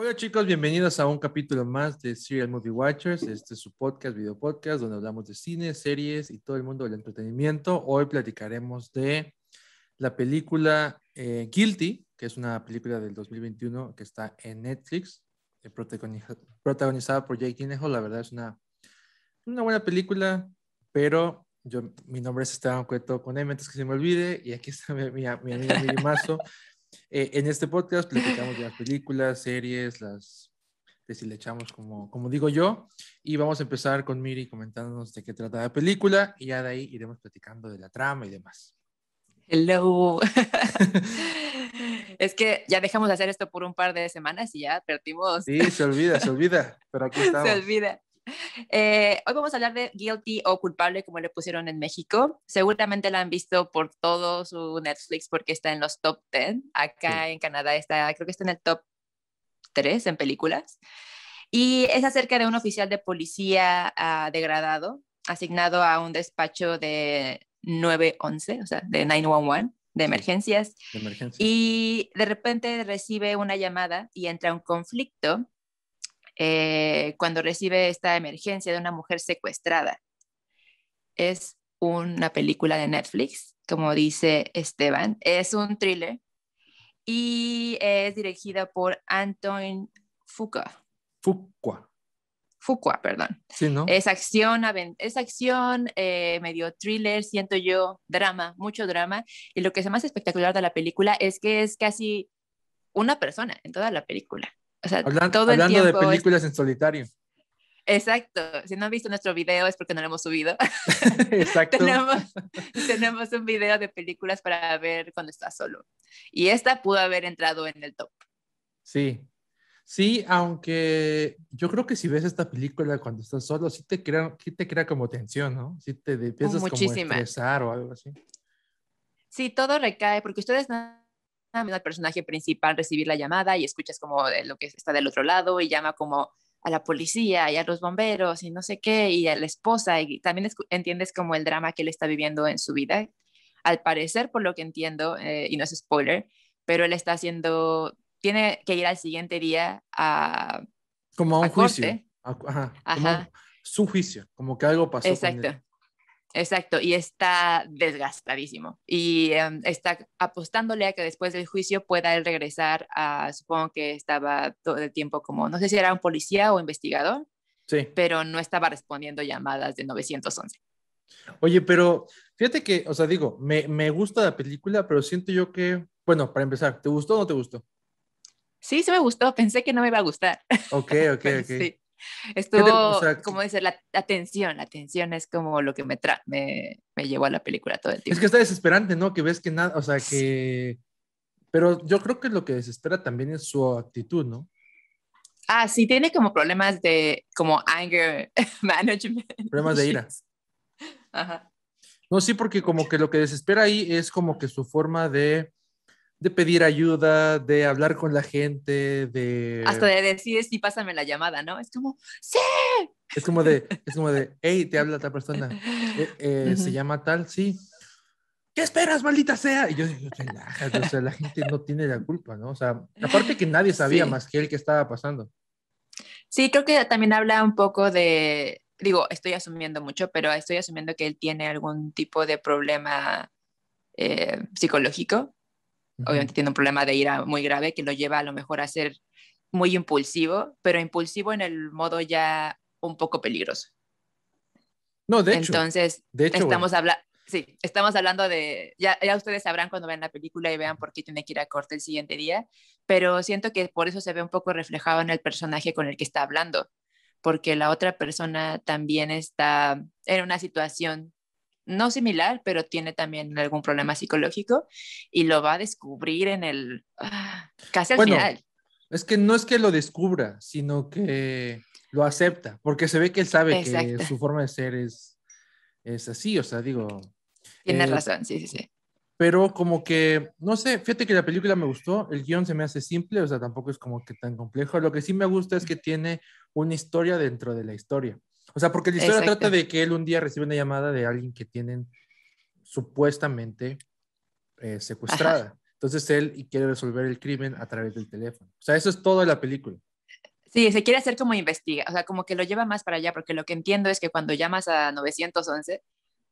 Hola chicos, bienvenidos a un capítulo más de Serial Movie Watchers. Este es su podcast, video podcast, donde hablamos de cine, series y todo el mundo del entretenimiento. Hoy platicaremos de la película eh, Guilty, que es una película del 2021 que está en Netflix, eh, protagonizada por Jake Gyllenhaal. La verdad es una, una buena película, pero yo, mi nombre es Esteban Cueto con M, antes que se me olvide, y aquí está mi, mi, mi amiga Eh, en este podcast platicamos de las películas, series, las si le echamos como, como digo yo, y vamos a empezar con Miri comentándonos de qué trata la película y ya de ahí iremos platicando de la trama y demás. Hello. es que ya dejamos de hacer esto por un par de semanas y ya perdimos. Sí, se olvida, se olvida, pero aquí estamos. Se olvida. Eh, hoy vamos a hablar de guilty o culpable, como le pusieron en México. Seguramente la han visto por todo su Netflix porque está en los top 10. Acá en Canadá está, creo que está en el top 3 en películas. Y es acerca de un oficial de policía ah, degradado asignado a un despacho de 911, o sea, de 911 de emergencias. Y de repente recibe una llamada y entra un conflicto eh, cuando recibe esta emergencia de una mujer secuestrada. Es una película de Netflix, como dice Esteban. Es un thriller y es dirigida por Antoine Fuqua. Fuqua. Fuqua, perdón. Sí, ¿no? Es acción, es acción eh, medio thriller, siento yo, drama, mucho drama. Y lo que es más espectacular de la película es que es casi una persona en toda la película. O sea, hablando de películas en solitario. Exacto. Si no han visto nuestro video es porque no lo hemos subido. Exacto. tenemos, un video de películas para ver cuando estás solo. Y esta pudo haber entrado en el top. Sí. Sí, aunque yo creo que si ves esta película cuando estás solo, sí te crea, te crea como tensión, ¿no? Sí te empiezas como a estresar o algo así. Sí, todo recae, porque ustedes no al personaje principal recibir la llamada y escuchas como lo que está del otro lado y llama como a la policía y a los bomberos y no sé qué y a la esposa y también entiendes como el drama que él está viviendo en su vida. Al parecer, por lo que entiendo, eh, y no es spoiler, pero él está haciendo, tiene que ir al siguiente día a... Como a un juicio. Ajá. su juicio, como que algo pasó. Exacto. Con él. Exacto, y está desgastadísimo. Y em, está apostándole a que después del juicio pueda él regresar a, supongo que estaba todo el tiempo como, no sé si era un policía o investigador, sí. pero no estaba respondiendo llamadas de 911. Oye, pero fíjate que, o sea, digo, me, me gusta la película, pero siento yo que, bueno, para empezar, ¿te gustó o no te gustó? Sí, sí me gustó, pensé que no me iba a gustar. Ok, ok, ok. Estuvo, como dice, la atención, la atención es como lo que me, tra me, me, llevó a la película todo el tiempo. Es que está desesperante, ¿no? Que ves que nada, o sea, que... Pero yo creo que lo que desespera también es su actitud, ¿no? Ah, sí, tiene como problemas de, como anger management. Problemas de ira. No, sí, porque como que lo que desespera ahí es como que su forma de de pedir ayuda, de hablar con la gente, de... Hasta de decir, sí, pásame la llamada, ¿no? Es como, sí. Es como de, es como de, hey, te habla otra persona. Eh, eh, se llama tal, sí. ¿Qué esperas, maldita sea? Y yo digo, relájate, o sea, la gente no tiene la culpa, ¿no? O sea, aparte que nadie sabía más que él qué estaba pasando. Sí, creo que también habla un poco de, digo, estoy asumiendo mucho, pero estoy asumiendo que él tiene algún tipo de problema eh, psicológico obviamente tiene un problema de ira muy grave que lo lleva a lo mejor a ser muy impulsivo, pero impulsivo en el modo ya un poco peligroso. No, de hecho. Entonces, estamos, estamos hablando de, ya, ya ustedes sabrán cuando vean la película y vean por qué tiene que ir a corte el siguiente día, pero siento que por eso se ve un poco reflejado en el personaje con el que está hablando, porque la otra persona también está en una situación no similar, pero tiene también algún problema psicológico y lo va a descubrir en el ah, casi al bueno, final. Es que no es que lo descubra, sino que lo acepta, porque se ve que él sabe que su forma de ser es, es así, o sea, digo. Tienes eh, razón, sí, sí, sí. Pero como que, no sé, fíjate que la película me gustó, el guión se me hace simple, o sea, tampoco es como que tan complejo. Lo que sí me gusta es que tiene una historia dentro de la historia. O sea, porque la historia trata de que él un día recibe una llamada de alguien que tienen supuestamente eh, secuestrada. Entonces él quiere resolver el crimen a través del teléfono. O sea, eso es toda la película. Sí, se quiere hacer como investiga, o sea, como que lo lleva más para allá, porque lo que entiendo es que cuando llamas a 911,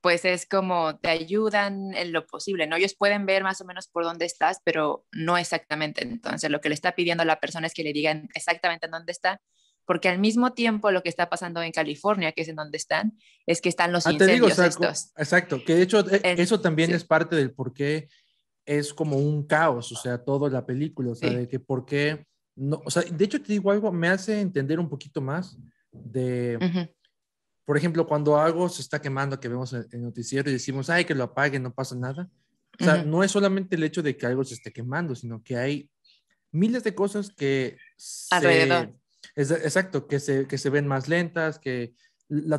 pues es como te ayudan en lo posible, ¿no? Ellos pueden ver más o menos por dónde estás, pero no exactamente. Entonces, lo que le está pidiendo a la persona es que le digan exactamente dónde está porque al mismo tiempo lo que está pasando en California, que es en donde están, es que están los ah, incendios estos. Exacto, que de hecho eh, eso también es parte del por qué es como un caos, o sea, toda la película, o sea, de que por qué no, o sea, de hecho te digo algo, me hace entender un poquito más de, por ejemplo, cuando algo se está quemando, que vemos en el noticiero y decimos, ay, que lo apague no pasa nada. O sea, no es solamente el hecho de que algo se esté quemando, sino que hay miles de cosas que... Alrededor. Es, exacto, que se, ven más lentas, que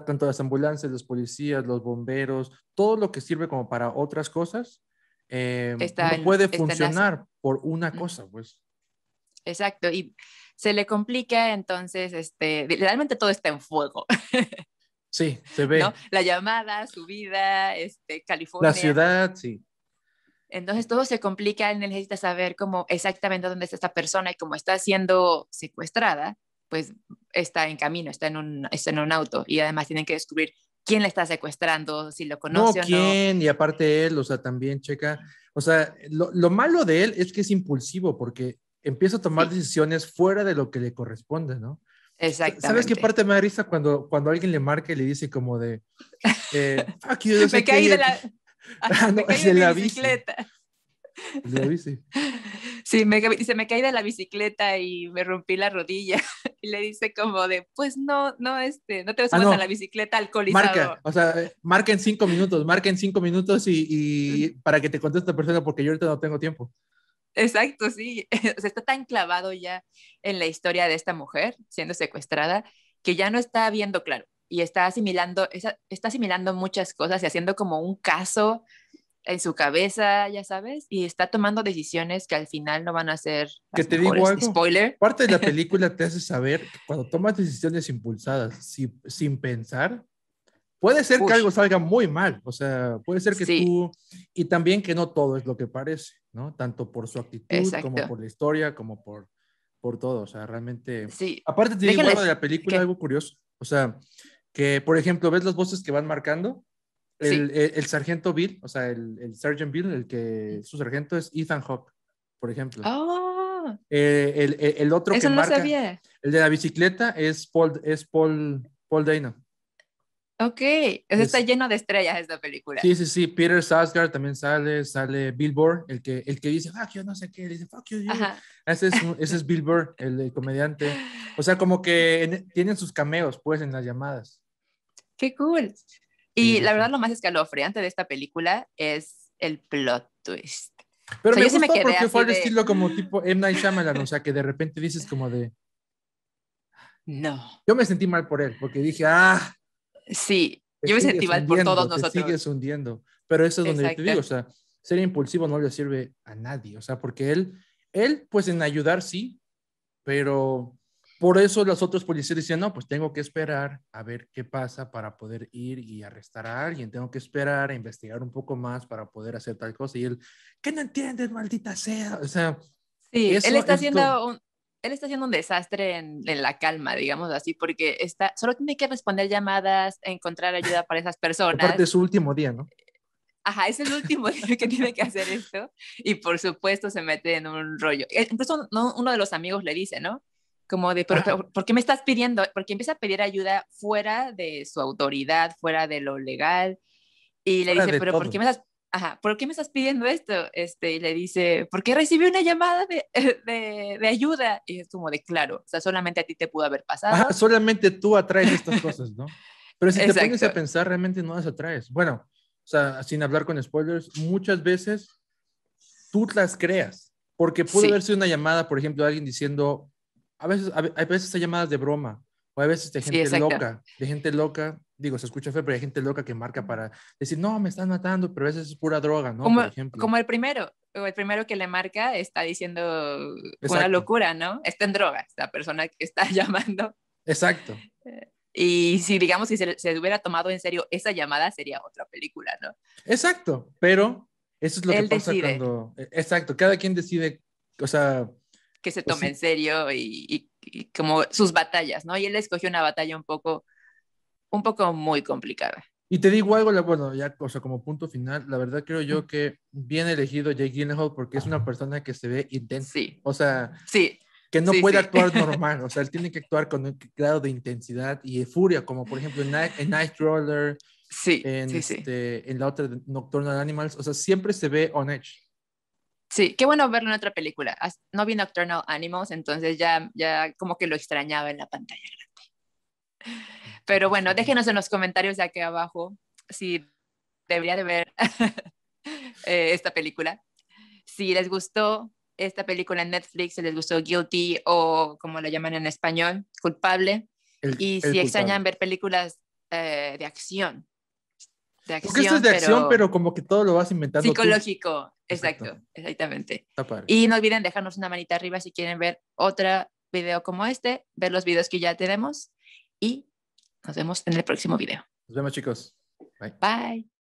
tanto las ambulancias, los policías, los bomberos, todo lo que sirve como para otras cosas, eh, no puede funcionar por una cosa, pues. Exacto, y se le complica, entonces, este, realmente todo está en fuego. Sí, se ve. La llamada, su vida, este, California. La ciudad, sí. Entonces todo se complica, él necesita saber cómo exactamente dónde está esta persona y cómo está siendo secuestrada, pues está en camino, está en un, en un auto y además tienen que descubrir quién le está secuestrando, si lo conoce o no. quién, y aparte él, o sea, también checa. O sea, lo, lo malo de él es que es impulsivo porque empieza a tomar decisiones fuera de lo que le corresponde, ¿no? Exactamente. ¿Sabes qué parte me da risa cuando, cuando alguien le marca y le dice como de, eh, me caí de la, de, la bicicleta. Sí, me, dice, me caí de la bicicleta y me rompí la rodilla. Y le dice como de, pues no, no, este, no te vas ah, a la bicicleta alcoholizado. Marca, o sea, eh, marca en cinco minutos, marquen en cinco minutos y, para que te conteste la persona porque yo ahorita no tengo tiempo. Exacto, sí. O sea, está tan clavado ya en la historia de esta mujer siendo secuestrada que ya no está viendo claro y está asimilando, está asimilando muchas cosas y haciendo como un caso en su cabeza, ya sabes, y está tomando decisiones que al final no van a ser... Que te digo algo. Spoiler. Parte de la película te hace saber que cuando tomas decisiones impulsadas sin pensar, puede ser que algo salga muy mal, o sea, puede ser que tú... Y también que no todo es lo que parece, ¿no? Tanto por su actitud como por la historia, como por, por todo, o sea, realmente... Sí. Aparte te de la película, algo curioso, o sea, que por ejemplo, ves las voces que van marcando el, sargento Bill, o sea, el, el Sergeant Bill, el que su sargento es Ethan Hawke, por ejemplo. Ah. Eh, el, otro que marca, el de la bicicleta es Paul, es Paul, Paul Dano. Ok, está lleno de estrellas esta película. Sí, sí, sí, Peter Sarsgaard también sale, sale Billboard, el que, el que dice, fuck you, no sé qué, dice, fuck you, Ese es, ese es Billboard, el, comediante. O sea, como que tienen sus cameos, pues, en las llamadas. Qué cool. Y la verdad, lo más escalofriante de esta película es el plot twist. Pero me yo me quedé porque fue el estilo como mm". tipo M. Night Shyamalan, o sea, que de repente dices como de... No. Yo me sentí mal por él, porque dije, ah... Sí, yo me sentí mal por todos nosotros. sigues hundiendo. Pero eso es donde te digo, o sea, ser impulsivo no le sirve a nadie, o sea, porque él, él, pues en ayudar sí, pero por eso los otros policías dicen, no, pues tengo que esperar a ver qué pasa para poder ir y arrestar a alguien, tengo que esperar a investigar un poco más para poder hacer tal cosa. Y él, ¿qué no entiendes, maldita sea? O sea, sí, él está haciendo un, él está haciendo un desastre en, la calma, digamos así, porque está, solo tiene que responder llamadas, encontrar ayuda para esas personas. Aparte es su último día, ¿no? Ajá, es el último día que tiene que hacer esto y por supuesto se mete en un rollo. E, incluso uno de los amigos le dice, ¿no? como de, ¿por, por, qué me estás pidiendo? Porque empieza a pedir ayuda fuera de su autoridad, fuera de lo legal, y le dice, pero ¿por qué me estás... Ajá, ¿por qué me estás pidiendo esto? Este, y le dice, ¿por qué recibí una llamada de, de, de ayuda? Y es como de, claro, o sea, solamente a ti te pudo haber pasado. solamente tú atraes estas cosas, ¿no? Pero si te pones a pensar, realmente no las atraes. Bueno, o sea, sin hablar con spoilers, muchas veces tú las creas, porque puede haber sido una llamada, por ejemplo, de alguien diciendo, a veces, hay veces hay llamadas de broma, o a veces de gente loca, de gente loca, digo, se escucha fe pero hay gente loca que marca para decir, no, me están matando, pero a veces es pura droga, ¿no? Como, el primero, el primero que le marca está diciendo una locura, ¿no? Está en droga, esta persona que está llamando. Exacto. Eh, y si digamos que se, hubiera tomado en serio esa llamada, sería otra película, ¿no? Exacto, pero eso es lo que pasa cuando... E, exacto, cada quien decide, o sea, que se pues tome en serio y, como sus batallas, ¿no? Y él escogió una batalla un poco, un poco muy complicada. Y te digo algo, bueno, ya, o sea, como punto final, la verdad creo yo que bien elegido Jake Gyllenhaal porque es una persona que se ve intensa. Sí. O sea, sí. que no puede actuar normal, o sea, él tiene que actuar con un grado de intensidad y de furia, como por ejemplo en, Night Nightcrawler, en, este, en la otra Nocturnal Animals, o sea, siempre se ve on edge. Sí, qué bueno verlo en otra película. No vi Nocturnal Animals, entonces ya, ya como que lo extrañaba en la pantalla grande. Pero bueno, déjenos en los comentarios de aquí abajo si debería de ver eh, esta película. Si les gustó esta película en Netflix, si les gustó Guilty o como lo llaman en español, Culpable. y si extrañan ver películas eh, de acción. Porque esto es de acción, pero como que todo lo vas inventando. Psicológico, Exacto, exactamente. Y no olviden dejarnos una manita arriba si quieren ver otro video como este, ver los videos que ya tenemos y nos vemos en el próximo video. Nos vemos chicos. Bye.